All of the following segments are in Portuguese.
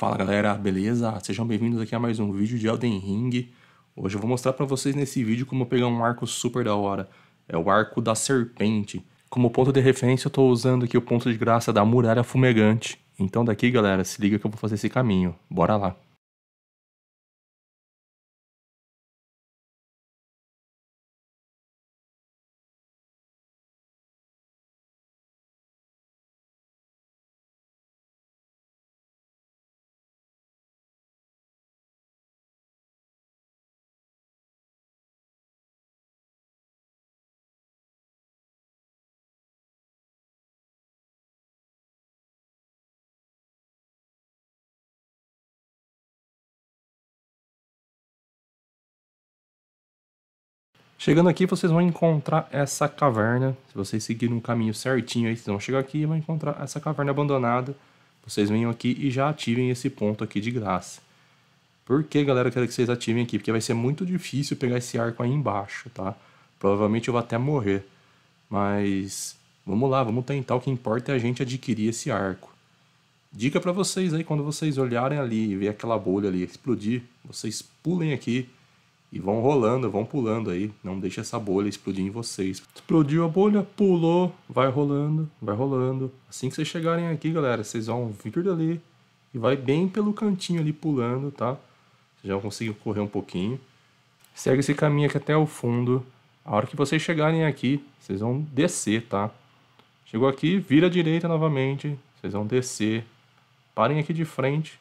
Fala galera, beleza? Sejam bem-vindos aqui a mais um vídeo de Elden Ring. Hoje eu vou mostrar para vocês nesse vídeo como pegar um arco super da hora. É o arco da serpente. Como ponto de referência eu estou usando aqui o ponto de graça da muralha fumegante. Então daqui galera, se liga que eu vou fazer esse caminho. Bora lá! Chegando aqui, vocês vão encontrar essa caverna. Se vocês seguirem um caminho certinho aí, vocês vão chegar aqui e vão encontrar essa caverna abandonada. Vocês venham aqui e já ativem esse ponto aqui de graça. Por que, galera, eu quero que vocês ativem aqui? Porque vai ser muito difícil pegar esse arco aí embaixo, tá? Provavelmente eu vou até morrer. Mas vamos lá, vamos tentar. O que importa é a gente adquirir esse arco. Dica para vocês aí, quando vocês olharem ali e ver aquela bolha ali explodir, vocês pulem aqui e vão rolando, vão pulando aí. Não deixa essa bolha explodir em vocês. Explodiu a bolha, pulou, vai rolando, vai rolando. Assim que vocês chegarem aqui, galera, vocês vão vir dali e vai bem pelo cantinho ali pulando, tá? Vocês já conseguir correr um pouquinho. Segue esse caminho aqui até o fundo. A hora que vocês chegarem aqui, vocês vão descer, tá? Chegou aqui, vira à direita novamente. Vocês vão descer. Parem aqui de frente.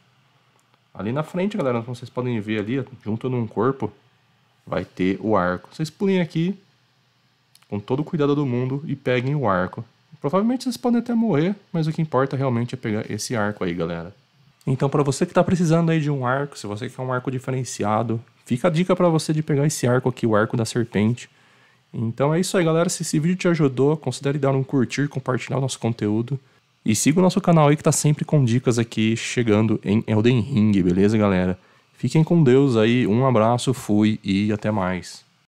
Ali na frente, galera, como vocês podem ver ali, junto num corpo, vai ter o arco. Vocês pulem aqui com todo o cuidado do mundo e peguem o arco. Provavelmente vocês podem até morrer, mas o que importa realmente é pegar esse arco aí, galera. Então, para você que está precisando aí de um arco, se você quer um arco diferenciado, fica a dica para você de pegar esse arco aqui, o arco da serpente. Então é isso aí, galera. Se esse vídeo te ajudou, considere dar um curtir, compartilhar o nosso conteúdo. E siga o nosso canal aí que tá sempre com dicas aqui chegando em Elden Ring, beleza, galera? Fiquem com Deus aí, um abraço, fui e até mais.